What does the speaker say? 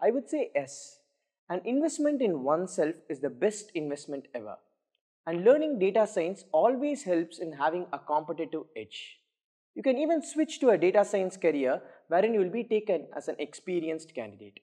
I would say yes. An investment in oneself is the best investment ever. And learning data science always helps in having a competitive edge. You can even switch to a data science career wherein you will be taken as an experienced candidate.